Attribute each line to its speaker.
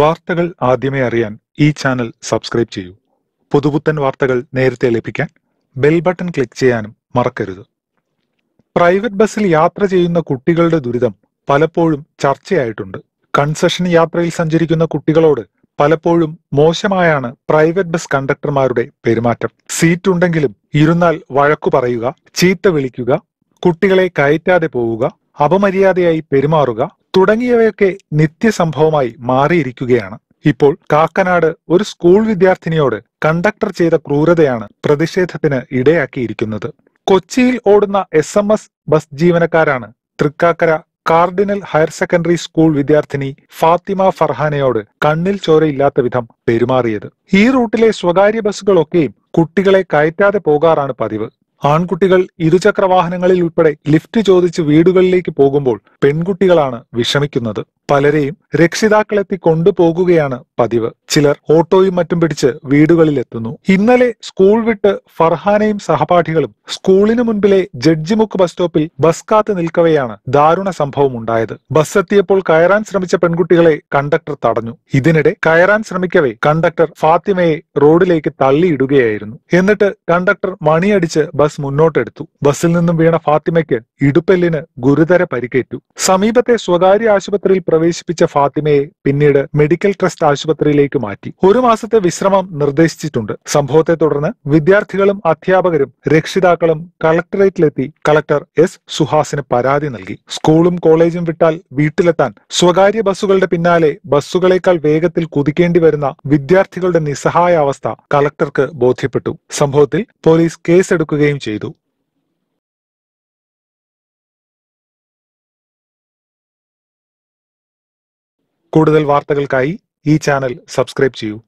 Speaker 1: വാർത്തകൾ ആദ്യമേ അറിയാൻ ഈ ചാനൽ സബ്സ്ക്രൈബ് ചെയ്യൂ പുതുപുത്തൻ വാർത്തകൾ നേരത്തെ ലഭിക്കാൻ ബെൽ ബട്ടൺ ക്ലിക്ക് ചെയ്യാനും മറക്കരുത് പ്രൈവറ്റ് ബസ്സിൽ യാത്ര ചെയ്യുന്ന കുട്ടികളുടെ ദുരിതം പലപ്പോഴും ചർച്ചയായിട്ടുണ്ട് കൺസെഷൻ യാത്രയിൽ സഞ്ചരിക്കുന്ന കുട്ടികളോട് പലപ്പോഴും മോശമായാണ് പ്രൈവറ്റ് ബസ് കണ്ടക്ടർമാരുടെ പെരുമാറ്റം സീറ്റ് ഉണ്ടെങ്കിലും ഇരുന്നാൽ വഴക്കു പറയുക ചീത്ത വിളിക്കുക കുട്ടികളെ കയറ്റാതെ പോവുക അപമര്യാദയായി പെരുമാറുക തുടങ്ങിയവയൊക്കെ നിത്യസംഭവമായി മാറിയിരിക്കുകയാണ് ഇപ്പോൾ കാക്കനാട് ഒരു സ്കൂൾ വിദ്യാർത്ഥിനിയോട് കണ്ടക്ടർ ചെയ്ത ക്രൂരതയാണ് പ്രതിഷേധത്തിന് ഇടയാക്കിയിരിക്കുന്നത് കൊച്ചിയിൽ ഓടുന്ന എസ് എം എസ് ബസ് ജീവനക്കാരാണ് Thrikkakara Cardinal higher secondary school വിദ്യാർത്ഥിനി ഫാത്തിമ ഫർഹാനയോട് കണ്ണിൽ ചോരയില്ലാത്ത വിധം പെരുമാറിയത് ഈ റൂട്ടിലെ സ്വകാര്യ ബസ്സുകളൊക്കെയും കുട്ടികളെ കയറ്റാതെ പോകാറാണ് പതിവ് ആൺകുട്ടികൾ ഇരുചക്ര വാഹനങ്ങളിൽ ഉൾപ്പെടെ ലിഫ്റ്റ് ചോദിച്ച് വീടുകളിലേക്ക് പോകുമ്പോൾ പെൺകുട്ടികളാണ് വിഷമിക്കുന്നത് പലരെയും രക്ഷിതാക്കളെത്തി കൊണ്ടുപോകുകയാണ് പതിവ് ചിലർ ഓട്ടോയും മറ്റും പിടിച്ച് വീടുകളിലെത്തുന്നു ഇന്നലെ സ്കൂൾ വിട്ട് ഫർഹാനയും സഹപാഠികളും സ്കൂളിന് മുൻപിലെ ജഡ്ജിമുക്ക് ബസ് സ്റ്റോപ്പിൽ ബസ് കാത്ത് നിൽക്കവെയാണ് ദാരുണ സംഭവം ഉണ്ടായത് ബസ് എത്തിയപ്പോൾ കയറാൻ ശ്രമിച്ച പെൺകുട്ടികളെ കണ്ടക്ടർ തടഞ്ഞു ഇതിനിടെ കയറാൻ ശ്രമിക്കവേ കണ്ടക്ടർ ഫാത്തിമയെ റോഡിലേക്ക് തള്ളിയിടുകയായിരുന്നു എന്നിട്ട് കണ്ടക്ടർ മണിയടിച്ച് ബസ് ബസ് മുന്നോട്ടെടുത്തു ബസ്സിൽ നിന്നും വീണ ഫാത്തിമയ്ക്ക് ഇടുപ്പെല്ലിന് ഗുരുതര പരിക്കേറ്റു സമീപത്തെ സ്വകാര്യ ആശുപത്രിയിൽ പ്രവേശിപ്പിച്ച ഫാത്തിമയെ പിന്നീട് മെഡിക്കൽ ട്രസ്റ്റ് ആശുപത്രിയിലേക്ക് മാറ്റി ഒരു മാസത്തെ വിശ്രമം നിർദ്ദേശിച്ചിട്ടുണ്ട് സംഭവത്തെ തുടർന്ന് വിദ്യാർത്ഥികളും അധ്യാപകരും രക്ഷിതാക്കളും കളക്ടറേറ്റിലെത്തി കളക്ടർ എസ് സുഹാസിന് പരാതി നൽകി സ്കൂളും കോളേജും വിട്ടാൽ വീട്ടിലെത്താൻ സ്വകാര്യ ബസ്സുകളുടെ പിന്നാലെ ബസ്സുകളേക്കാൾ വേഗത്തിൽ കുതിക്കേണ്ടി വരുന്ന വിദ്യാർത്ഥികളുടെ നിസ്സഹായ അവസ്ഥ കളക്ടർക്ക്
Speaker 2: ബോധ്യപ്പെട്ടു സംഭവത്തിൽ പോലീസ് കേസെടുക്കുകയും ചോദ്യം ചെയ്തു കൂടുതൽ വാർത്തകൾക്കായി ഈ ചാനൽ സബ്സ്ക്രൈബ് ചെയ്യൂ